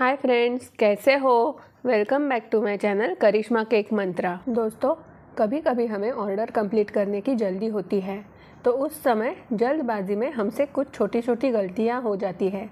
हाय friends कैसे हो welcome back to my channel Karishma cake Mantra दोस्तों कभी कभी हमें ऑर्डर कंप्लीट करने की जल्दी होती है तो उस समय जल्दबाजी में हमसे कुछ छोटी छोटी गलतियां हो जाती है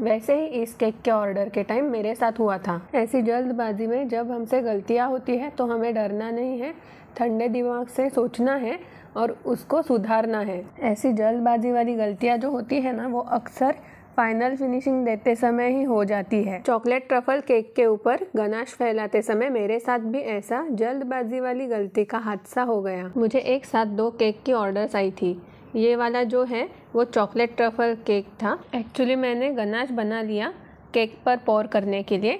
वैसे ही इस केक के ऑर्डर के टाइम मेरे साथ हुआ था ऐसी जल्दबाजी में जब हमसे गलतियाँ होती है तो हमें डरना नहीं है ठंडे दिमाग से सोचना है और उसको सुधारना है ऐसी जल्दबाजी वाली गलतियाँ जो होती है ना वो अक्सर फाइनल फिनिशिंग देते समय ही हो जाती है चॉकलेट ट्रफल केक के ऊपर गनाश फैलाते समय मेरे साथ भी ऐसा जल्दबाजी वाली गलती का हादसा हो गया मुझे एक साथ दो केक की ऑर्डर्स आई थी ये वाला जो है वो चॉकलेट ट्रफल केक था एक्चुअली मैंने गनाश बना लिया केक पर पोर करने के लिए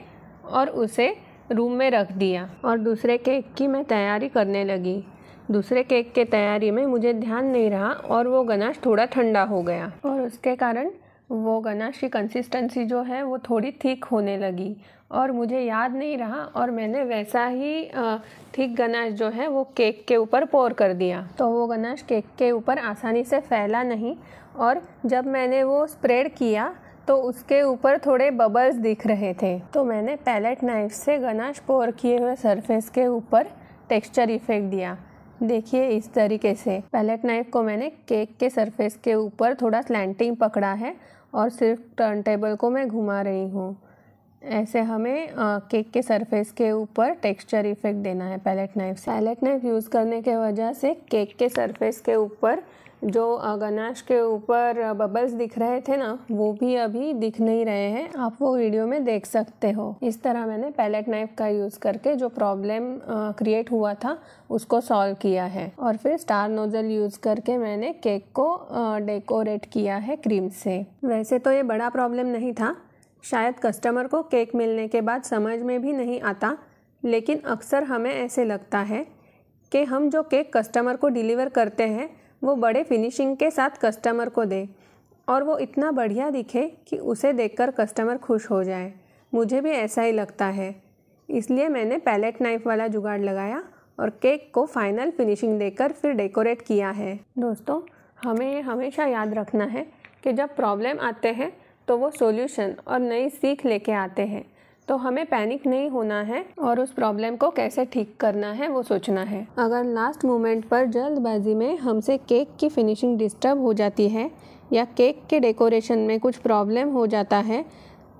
और उसे रूम में रख दिया और दूसरे केक की मैं तैयारी करने लगी दूसरे केक के तैयारी में मुझे ध्यान नहीं रहा और वो गनाश थोड़ा ठंडा हो गया और उसके कारण वो गनाश की कंसिस्टेंसी जो है वो थोड़ी थिक होने लगी और मुझे याद नहीं रहा और मैंने वैसा ही थिक गनाश जो है वो केक के ऊपर पोर कर दिया तो वो गनाश केक के ऊपर आसानी से फैला नहीं और जब मैंने वो स्प्रेड किया तो उसके ऊपर थोड़े बबल्स दिख रहे थे तो मैंने पैलेट नाइफ से गनाश पोर किए हुए सरफेस के ऊपर टेक्सचर इफ़ेक्ट दिया देखिए इस तरीके से पैलेट नाइफ को मैंने केक के सरफेस के ऊपर थोड़ा स्लैंटिंग पकड़ा है और सिर्फ टर्न टेबल को मैं घुमा रही हूँ ऐसे हमें केक के सरफेस के ऊपर टेक्सचर इफ़ेक्ट देना है पैलेट नाइफ से पैलेट नाइफ यूज़ करने के वजह से केक के सरफेस के ऊपर जो गनाश के ऊपर बबल्स दिख रहे थे ना वो भी अभी दिख नहीं रहे हैं आप वो वीडियो में देख सकते हो इस तरह मैंने पैलेट नाइफ का यूज़ करके जो प्रॉब्लम क्रिएट हुआ था उसको सॉल्व किया है और फिर स्टार नोज़ल यूज़ करके मैंने केक को डेकोरेट किया है क्रीम से वैसे तो ये बड़ा प्रॉब्लम नहीं था शायद कस्टमर को केक मिलने के बाद समझ में भी नहीं आता लेकिन अक्सर हमें ऐसे लगता है कि हम जो केक कस्टमर को डिलीवर करते हैं वो बड़े फिनिशिंग के साथ कस्टमर को दे और वो इतना बढ़िया दिखे कि उसे देखकर कस्टमर खुश हो जाए मुझे भी ऐसा ही लगता है इसलिए मैंने पैलेट नाइफ वाला जुगाड़ लगाया और केक को फाइनल फिनिशिंग देकर फिर डेकोरेट किया है दोस्तों हमें ये हमेशा याद रखना है कि जब प्रॉब्लम आते हैं तो वो सॉल्यूशन और नई सीख लेके आते हैं तो हमें पैनिक नहीं होना है और उस प्रॉब्लम को कैसे ठीक करना है वो सोचना है अगर लास्ट मोमेंट पर जल्दबाजी में हमसे केक की फिनिशिंग डिस्टर्ब हो जाती है या केक के डेकोरेशन में कुछ प्रॉब्लम हो जाता है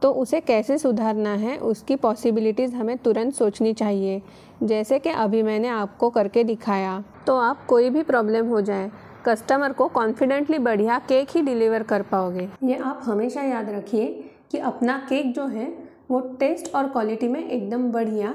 तो उसे कैसे सुधारना है उसकी पॉसिबिलिटीज़ हमें तुरंत सोचनी चाहिए जैसे कि अभी मैंने आपको करके दिखाया तो आप कोई भी प्रॉब्लम हो जाए कस्टमर को कॉन्फिडेंटली बढ़िया केक ही डिलीवर कर पाओगे ये आप हमेशा याद रखिए कि अपना केक जो है वो टेस्ट और क्वालिटी में एकदम बढ़िया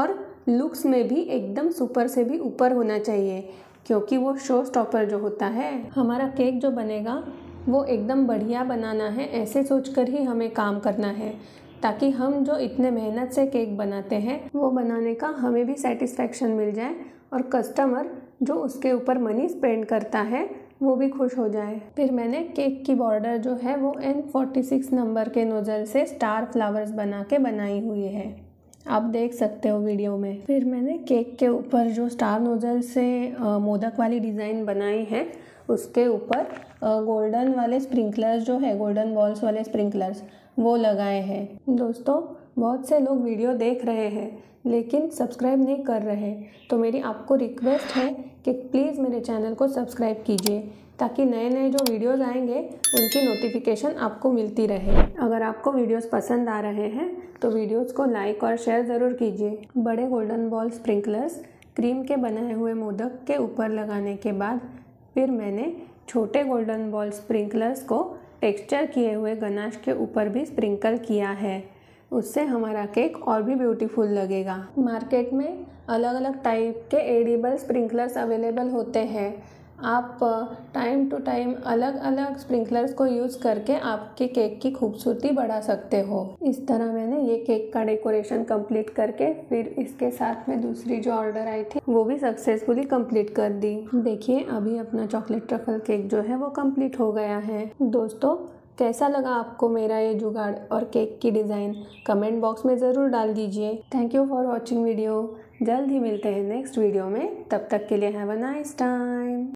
और लुक्स में भी एकदम सुपर से भी ऊपर होना चाहिए क्योंकि वो शो स्टॉपर जो होता है हमारा केक जो बनेगा वो एकदम बढ़िया बनाना है ऐसे सोचकर ही हमें काम करना है ताकि हम जो इतने मेहनत से केक बनाते हैं वो बनाने का हमें भी सेटिस्फेक्शन मिल जाए और कस्टमर जो उसके ऊपर मनी स्पेंड करता है वो भी खुश हो जाए फिर मैंने केक की बॉर्डर जो है वो एन फोर्टी सिक्स नंबर के नोज़ल से स्टार फ्लावर्स बना के बनाई हुई है आप देख सकते हो वीडियो में फिर मैंने केक के ऊपर जो स्टार नोज़ल से मोदक वाली डिज़ाइन बनाई है उसके ऊपर गोल्डन वाले स्प्रिंकलर्स जो है गोल्डन बॉल्स वाले स्प्रिंकलर्स वो लगाए हैं दोस्तों बहुत से लोग वीडियो देख रहे हैं लेकिन सब्सक्राइब नहीं कर रहे तो मेरी आपको रिक्वेस्ट है कि प्लीज़ मेरे चैनल को सब्सक्राइब कीजिए ताकि नए नए जो वीडियोस आएंगे उनकी नोटिफिकेशन आपको मिलती रहे अगर आपको वीडियोस पसंद आ रहे हैं तो वीडियोस को लाइक और शेयर ज़रूर कीजिए बड़े गोल्डन बॉल स्प्रिंकलर्स क्रीम के बनाए हुए मोदक के ऊपर लगाने के बाद फिर मैंने छोटे गोल्डन बॉल स्प्रिंकलर्स को टेक्स्चर किए हुए गनाश के ऊपर भी स्प्रिंकल किया है उससे हमारा केक और भी ब्यूटीफुल लगेगा मार्केट में अलग अलग टाइप के एडिबल स्प्रिंकलर्स अवेलेबल होते हैं आप टाइम टू टाइम अलग अलग स्प्रिंकलर्स को यूज़ करके आपके केक की खूबसूरती बढ़ा सकते हो इस तरह मैंने ये केक का डेकोरेशन कंप्लीट करके फिर इसके साथ में दूसरी जो ऑर्डर आई थी वो भी सक्सेसफुली कंप्लीट कर दी देखिए अभी अपना चॉकलेट ट्रफल केक जो है वो कंप्लीट हो गया है दोस्तों कैसा लगा आपको मेरा ये जुगाड़ और केक की डिज़ाइन कमेंट बॉक्स में ज़रूर डाल दीजिए thank you for watching video जल्द ही मिलते हैं नेक्स्ट वीडियो में तब तक के लिए हैव अ नाइस टाइम